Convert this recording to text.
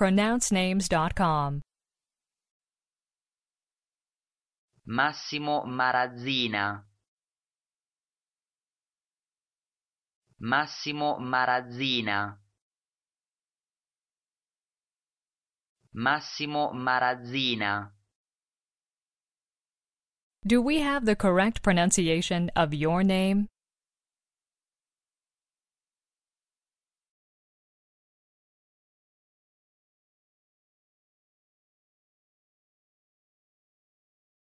pronouncenames.com. Massimo Marazzina Massimo Marazzina Massimo Marazzina Do we have the correct pronunciation of your name?